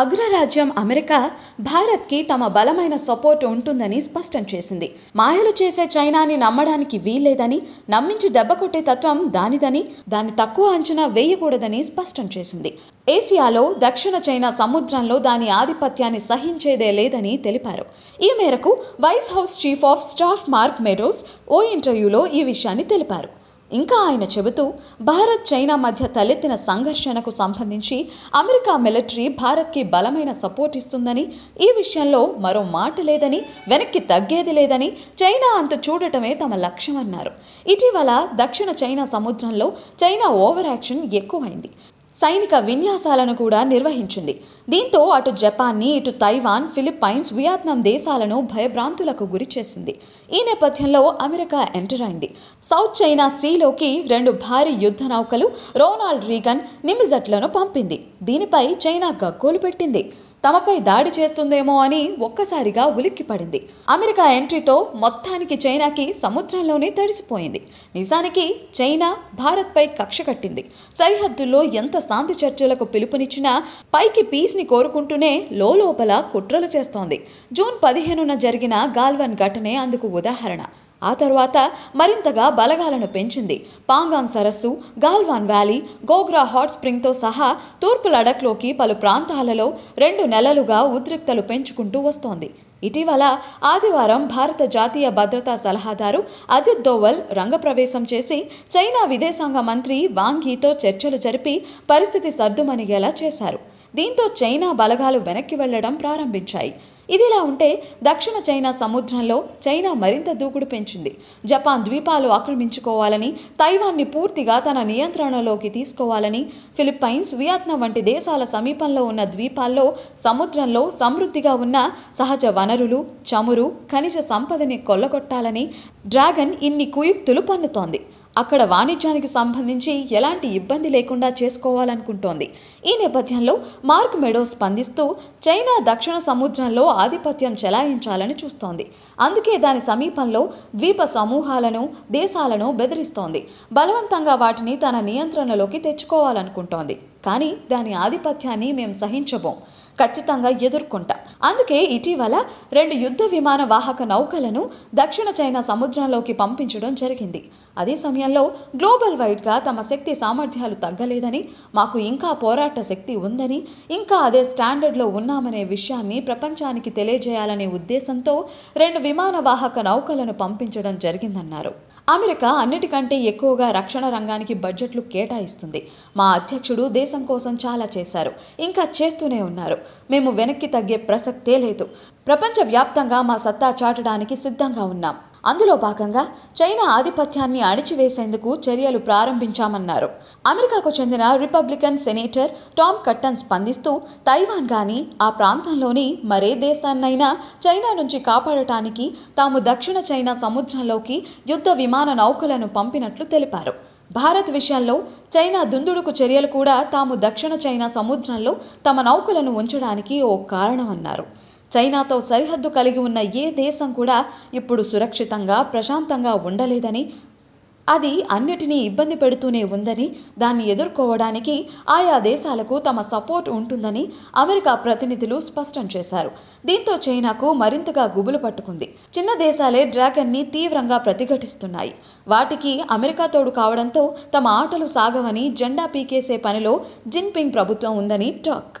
అగ్రరాజ్యం అమెరికా భారత్కి తమ బలమైన సపోర్ట్ ఉంటుందని స్పష్టం చేసింది మాయలు చేసే చైనాని నమ్మడానికి వీల్లేదని నమ్మించి దెబ్బ కొట్టే తత్వం దానిదని దాన్ని తక్కువ అంచనా వేయకూడదని స్పష్టం చేసింది ఏసియాలో దక్షిణ చైనా సముద్రంలో దాని ఆధిపత్యాన్ని సహించేదే లేదని తెలిపారు ఈ మేరకు White House chief of staff Mark Meadows ఓ ఇంటర్వ్యూలో ఈ విషయాన్ని తెలిపారు ఇంకా ఆయన చెబుతూ భారత్ చైనా మధ్య తలెత్తిన సంఘర్షణకు సంబంధించి అమెరికా మిలిటరీ భారత్కి బలమైన సపోర్ట్ ఇస్తుందని ఈ విషయంలో మరో మాట లేదని వెనక్కి తగ్గేది లేదని చైనా అంత చూడటమే తమ లక్ష్యమన్నారు ఇటీవల దక్షిణ చైనా సముద్రంలో చైనా ఓవర్ యాక్షన్ ఎక్కువైంది సైనిక విన్యాసాలను కూడా నిర్వహించింది దీంతో అటు జపాన్ని ఇటు తైవాన్ ఫిలిప్పైన్స్ వియత్నాం దేశాలను భయభ్రాంతులకు గురిచేసింది ఈ నేపథ్యంలో అమెరికా ఎంటర్ అయింది సౌత్ చైనా సీలోకి రెండు భారీ యుద్ధ నౌకలు రోనాల్డ్ రీగన్ నిమిజట్లను పంపింది దీనిపై చైనా గగ్గోలు పెట్టింది తమపై దాడి చేస్తుందేమో అని ఒక్కసారిగా ఉలిక్కిపడింది అమెరికా ఎంట్రీతో మొత్తానికి చైనాకి సముద్రంలోనే తడిసిపోయింది నిజానికి చైనా భారత్పై కక్ష కట్టింది సరిహద్దుల్లో ఎంత శాంతి చర్చలకు పిలుపునిచ్చినా పైకి పీస్ని కోరుకుంటూనే లోపల కుట్రలు చేస్తోంది జూన్ పదిహేనున జరిగిన గాల్వన్ ఘటనే అందుకు ఉదాహరణ ఆ తర్వాత మరింతగా బలగాలను పెంచింది పాంగాంగ్ సరస్సు గాల్వాన్ వ్యాలీ గోగ్రా హాట్ స్ప్రింగ్తో సహా తూర్పు లడఖ్లోకి పలు ప్రాంతాలలో రెండు నెలలుగా ఉద్రిక్తలు పెంచుకుంటూ వస్తోంది ఇటీవల ఆదివారం భారత జాతీయ భద్రతా సలహాదారు అజిత్ దోవల్ రంగప్రవేశం చేసి చైనా విదేశాంగ మంత్రి వాంఘీతో చర్చలు జరిపి పరిస్థితి సర్దుమణిగేలా చేశారు దీంతో చైనా బలగాలు వెనక్కి వెళ్లడం ప్రారంభించాయి ఇదిలా ఉంటే దక్షిణ చైనా సముద్రంలో చైనా మరింత దూకుడు పెంచింది జపాన్ ద్వీపాలు ఆక్రమించుకోవాలని తైవాన్ని పూర్తిగా తన నియంత్రణలోకి తీసుకోవాలని ఫిలిప్పైన్స్ వియత్నాం వంటి దేశాల సమీపంలో ఉన్న ద్వీపాల్లో సముద్రంలో సమృద్ధిగా ఉన్న సహజ వనరులు చమురు ఖనిజ సంపదని కొల్లగొట్టాలని డ్రాగన్ ఇన్ని కుయుక్తులు పన్నుతోంది అక్కడ వాణిజ్యానికి సంబంధించి ఎలాంటి ఇబ్బంది లేకుండా చేసుకోవాలనుకుంటోంది ఈ నేపథ్యంలో మార్క్ మెడో స్పందిస్తూ చైనా దక్షిణ సముద్రంలో ఆధిపత్యం చెలాయించాలని చూస్తోంది అందుకే దాని సమీపంలో ద్వీప సమూహాలను దేశాలను బెదిరిస్తోంది బలవంతంగా వాటిని తన నియంత్రణలోకి తెచ్చుకోవాలనుకుంటోంది కానీ దాని ఆధిపత్యాన్ని మేము సహించబోం ఖచ్చితంగా ఎదుర్కొంటాం అందుకే ఇటీవల రెండు యుద్ధ విమాన వాహక నౌకలను దక్షిణ చైనా సముద్రంలోకి పంపించడం జరిగింది అదే సమయంలో గ్లోబల్ వైడ్గా తమ శక్తి సామర్థ్యాలు తగ్గలేదని మాకు ఇంకా పోరాట శక్తి ఉందని ఇంకా అదే స్టాండర్డ్లో ఉన్నామనే విషయాన్ని ప్రపంచానికి తెలియజేయాలనే ఉద్దేశంతో రెండు విమాన వాహక నౌకలను పంపించడం జరిగిందన్నారు అమెరికా అన్నిటికంటే ఎక్కువగా రక్షణ రంగానికి బడ్జెట్లు కేటాయిస్తుంది మా అధ్యక్షుడు దేశం కోసం చాలా చేశారు ఇంకా చేస్తూనే ఉన్నారు మేము వెనక్కి తగ్గే ప్రసక్తే లేదు ప్రపంచవ్యాప్తంగా మా సత్తా చాటడానికి సిద్ధంగా ఉన్నాం అందులో భాగంగా చైనా ఆధిపత్యాన్ని అణిచివేసేందుకు చర్యలు ప్రారంభించామన్నారు అమెరికాకు చెందిన రిపబ్లికన్ సెనేటర్ టామ్ కట్టన్ స్పందిస్తూ తైవాన్ కానీ ఆ ప్రాంతంలోని మరే దేశాన్నైనా చైనా నుంచి కాపాడటానికి తాము దక్షిణ చైనా సముద్రంలోకి యుద్ధ విమాన నౌకలను పంపినట్లు తెలిపారు భారత్ విషయంలో చైనా దుందుడుకు చర్యలు కూడా తాము దక్షిణ చైనా సముద్రంలో తమ నౌకలను ఉంచడానికి ఓ కారణమన్నారు చైనాతో సరిహద్దు కలిగి ఉన్న ఏ దేశం కూడా ఇప్పుడు సురక్షితంగా ప్రశాంతంగా ఉండలేదని అది అన్నిటినీ ఇబ్బంది పెడుతూనే ఉందని దాన్ని ఎదుర్కోవడానికి ఆయా దేశాలకు తమ సపోర్ట్ ఉంటుందని అమెరికా ప్రతినిధులు స్పష్టం చేశారు దీంతో చైనాకు మరింతగా గుబులు పట్టుకుంది చిన్న దేశాలే డ్రాగన్ని తీవ్రంగా ప్రతిఘటిస్తున్నాయి వాటికి అమెరికా తోడు కావడంతో తమ ఆటలు సాగవని జెండా పీకేసే పనిలో జిన్పింగ్ ప్రభుత్వం ఉందని టాక్